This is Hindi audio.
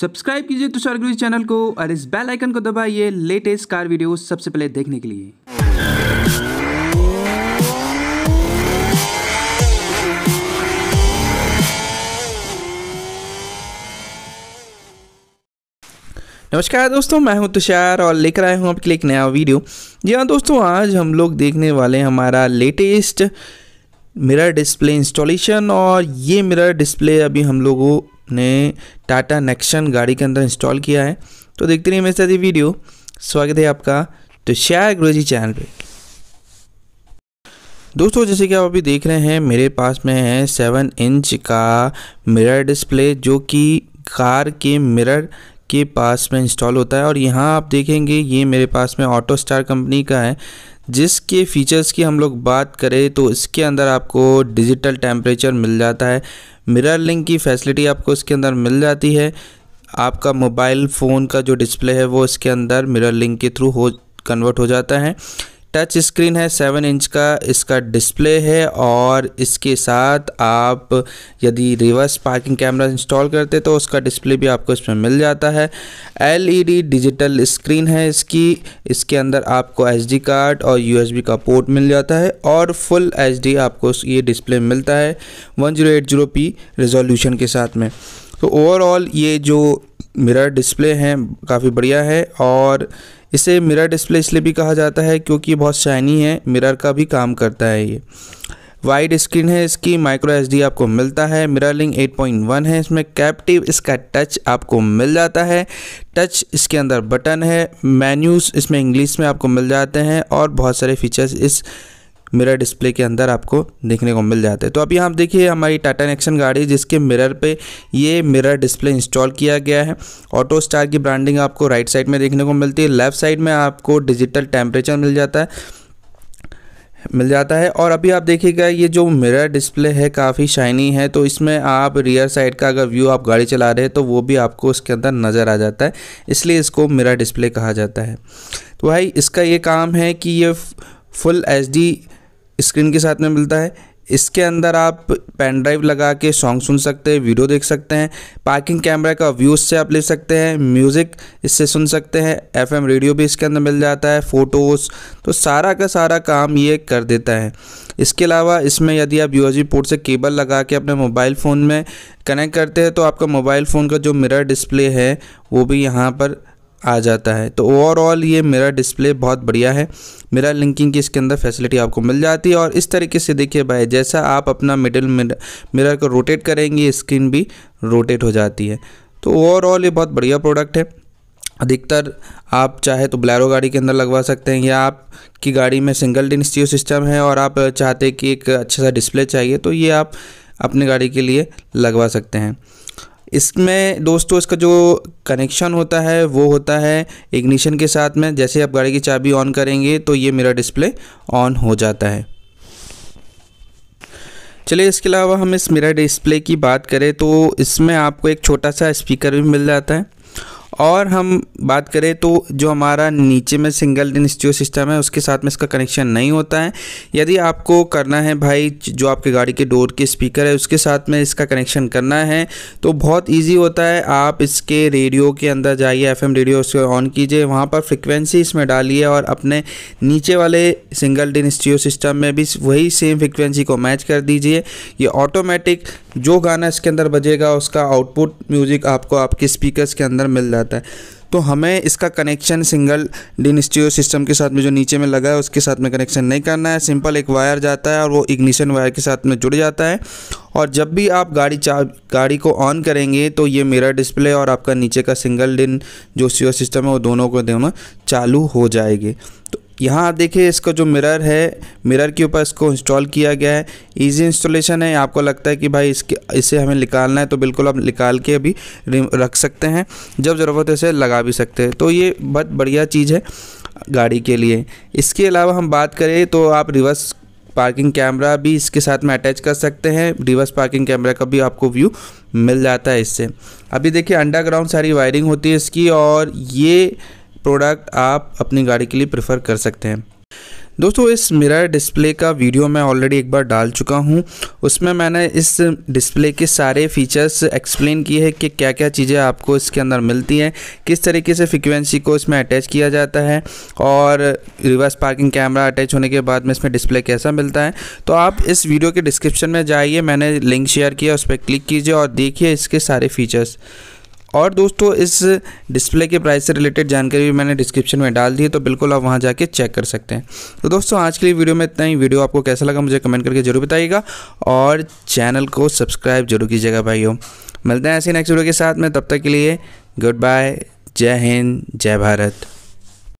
सब्सक्राइब कीजिए तुषार गुरु चैनल को और इस बेल आइकन को दबाइए लेटेस्ट कार वीडियो सबसे पहले देखने के लिए नमस्कार दोस्तों मैं हूं तुषार और लेकर आया हूं आपके लिए एक नया वीडियो जी हाँ दोस्तों आज हम लोग देखने वाले हमारा लेटेस्ट मिरर डिस्प्ले इंस्टॉलेशन और ये मिरर डिस्प्ले अभी हम लोगों अपने टाटा नेक्शन गाड़ी के अंदर इंस्टॉल किया है तो देखते रहिए मेरे साथ ये वीडियो स्वागत है आपका तो शेयर गुरुजी चैनल पे दोस्तों जैसे कि आप अभी देख रहे हैं मेरे पास में है सेवन इंच का मिरर डिस्प्ले जो कि कार के मिरर के पास में इंस्टॉल होता है और यहाँ आप देखेंगे ये मेरे पास में ऑटो स्टार कंपनी का है जिसके फीचर्स की हम लोग बात करें तो इसके अंदर आपको डिजिटल टेम्परेचर मिल जाता है मिरर लिंक की फैसिलिटी आपको इसके अंदर मिल जाती है आपका मोबाइल फ़ोन का जो डिस्प्ले है वो इसके अंदर मिरर लिंक के थ्रू हो कन्वर्ट हो जाता है टच स्क्रीन है सेवन इंच का इसका डिस्प्ले है और इसके साथ आप यदि रिवर्स पार्किंग कैमरा इंस्टॉल करते तो उसका डिस्प्ले भी आपको इसमें मिल जाता है एलईडी डिजिटल स्क्रीन है इसकी इसके अंदर आपको एसडी कार्ड और यूएसबी का पोर्ट मिल जाता है और फुल एचडी आपको ये डिस्प्ले मिलता है वन रेजोल्यूशन के साथ में तो ओवरऑल ये जो मिरर डिस्प्ले हैं काफ़ी बढ़िया है और इसे मिरर डिस्प्ले इसलिए भी कहा जाता है क्योंकि बहुत शाइनी है मिरर का भी काम करता है ये वाइड स्क्रीन है इसकी माइक्रो एच आपको मिलता है मिरर लिंक 8.1 है इसमें कैप्टिव इसका टच आपको मिल जाता है टच इसके अंदर बटन है मेन्यूज़ इसमें इंग्लिश में आपको मिल जाते हैं और बहुत सारे फीचर्स इस मिरर डिस्प्ले के अंदर आपको देखने को मिल जाते हैं तो अभी आप देखिए हमारी टाटा नेक्शन गाड़ी जिसके मिरर पे ये मिरर डिस्प्ले इंस्टॉल किया गया है ऑटो स्टार की ब्रांडिंग आपको राइट साइड में देखने को मिलती है लेफ्ट साइड में आपको डिजिटल टेम्परेचर मिल जाता है मिल जाता है और अभी आप देखिएगा ये जो मिरर डिस्प्ले है काफ़ी शाइनी है तो इसमें आप रियर साइड का अगर व्यू आप गाड़ी चला रहे हैं तो वो भी आपको इसके अंदर नज़र आ जाता है इसलिए इसको मिरर डिस्प्ले कहा जाता है तो भाई इसका ये काम है कि ये फुल एच स्क्रीन के साथ में मिलता है इसके अंदर आप पेन ड्राइव लगा के सॉन्ग सुन सकते हैं वीडियो देख सकते हैं पार्किंग कैमरा का व्यू इससे आप ले सकते हैं म्यूज़िक इससे सुन सकते हैं एफएम रेडियो भी इसके अंदर मिल जाता है फ़ोटोज़ तो सारा का सारा काम ये कर देता है इसके अलावा इसमें यदि आप यू पोर्ट से केबल लगा के अपने मोबाइल फ़ोन में कनेक्ट करते हैं तो आपका मोबाइल फ़ोन का जो मिरर डिस्प्ले है वो भी यहाँ पर आ जाता है तो ओवरऑल ये मेरा डिस्प्ले बहुत बढ़िया है मेरा लिंकिंग की इसके अंदर फैसिलिटी आपको मिल जाती है और इस तरीके से देखिए भाई जैसा आप अपना मिडिल मिरर को रोटेट करेंगे स्क्रीन भी रोटेट हो जाती है तो ओवरऑल ये बहुत बढ़िया प्रोडक्ट है अधिकतर आप चाहे तो ब्लैरो गाड़ी के अंदर लगवा सकते हैं या आप की गाड़ी में सिंगल डिन सिस्टम है और आप चाहते कि एक अच्छा सा डिस्प्ले चाहिए तो ये आप अपनी गाड़ी के लिए लगवा सकते हैं इसमें दोस्तों इसका जो कनेक्शन होता है वो होता है इग्निशन के साथ में जैसे आप गाड़ी की चाबी ऑन करेंगे तो ये मेरा डिस्प्ले ऑन हो जाता है चलिए इसके अलावा हम इस मेरा डिस्प्ले की बात करें तो इसमें आपको एक छोटा सा स्पीकर भी मिल जाता है और हम बात करें तो जो हमारा नीचे में सिंगल डिन स्टीरियो सिस्टम है उसके साथ में इसका कनेक्शन नहीं होता है यदि आपको करना है भाई जो आपके गाड़ी के डोर के स्पीकर है उसके साथ में इसका कनेक्शन करना है तो बहुत ईजी होता है आप इसके रेडियो के अंदर जाइए एफ रेडियो उसको ऑन कीजिए वहाँ पर फ्रिक्वेंसी इसमें डालिए और अपने नीचे वाले सिंगल डिन स्टीरियो सिस्टम में भी वही सेम फ्रिक्वेंसी को मैच कर दीजिए ये ऑटोमेटिक जो गाना इसके अंदर बजेगा उसका आउटपुट म्यूज़िक आपको आपके स्पीकर्स के अंदर मिल जाता है तो हमें इसका connection single DIN stereo system के साथ में जो नीचे में लगा है उसके साथ में कनेक्शन नहीं करना है सिंपल एक वायर जाता है और वो इग्निशन वायर के साथ में जुड़ जाता है और जब भी आप गाड़ी चार गाड़ी को ऑन करेंगे तो ये मेरा डिस्प्ले और आपका नीचे का सिंगल डिन जो सीओ सिस्टम है वो दोनों को दोनों चालू हो जाएगी तो यहाँ आप देखिए इसका जो मिरर है मिरर के ऊपर इसको इंस्टॉल किया गया है इजी इंस्टॉलेशन है आपको लगता है कि भाई इसके इसे हमें निकालना है तो बिल्कुल आप निकाल के अभी रख सकते हैं जब ज़रूरत है इसे लगा भी सकते हैं तो ये बहुत बढ़िया चीज़ है गाड़ी के लिए इसके अलावा हम बात करें तो आप रिवर्स पार्किंग कैमरा भी इसके साथ में अटैच कर सकते हैं रिवर्स पार्किंग कैमरा का भी आपको व्यू मिल जाता है इससे अभी देखिए अंडरग्राउंड सारी वायरिंग होती है इसकी और ये प्रोडक्ट आप अपनी गाड़ी के लिए प्रेफर कर सकते हैं दोस्तों इस मिरर डिस्प्ले का वीडियो मैं ऑलरेडी एक बार डाल चुका हूँ उसमें मैंने इस डिस्प्ले के सारे फीचर्स एक्सप्लेन किए हैं कि क्या क्या चीज़ें आपको इसके अंदर मिलती हैं किस तरीके से फ्रिक्वेंसी को इसमें अटैच किया जाता है और रिवर्स पार्किंग कैमरा अटैच होने के बाद में इसमें डिस्प्ले कैसा मिलता है तो आप इस वीडियो के डिस्क्रिप्शन में जाइए मैंने लिंक शेयर किया उस पर क्लिक कीजिए और देखिए इसके सारे फीचर्स और दोस्तों इस डिस्प्ले के प्राइस से रिलेटेड जानकारी भी मैंने डिस्क्रिप्शन में डाल दी है तो बिल्कुल आप वहाँ जाके चेक कर सकते हैं तो दोस्तों आज के लिए वीडियो में इतना ही वीडियो आपको कैसा लगा मुझे कमेंट करके जरूर बताइएगा और चैनल को सब्सक्राइब जरूर कीजिएगा भाई मिलते हैं ऐसे नेक्स्ट वीडियो के साथ में तब तक के लिए गुड बाय जय हिंद जय भारत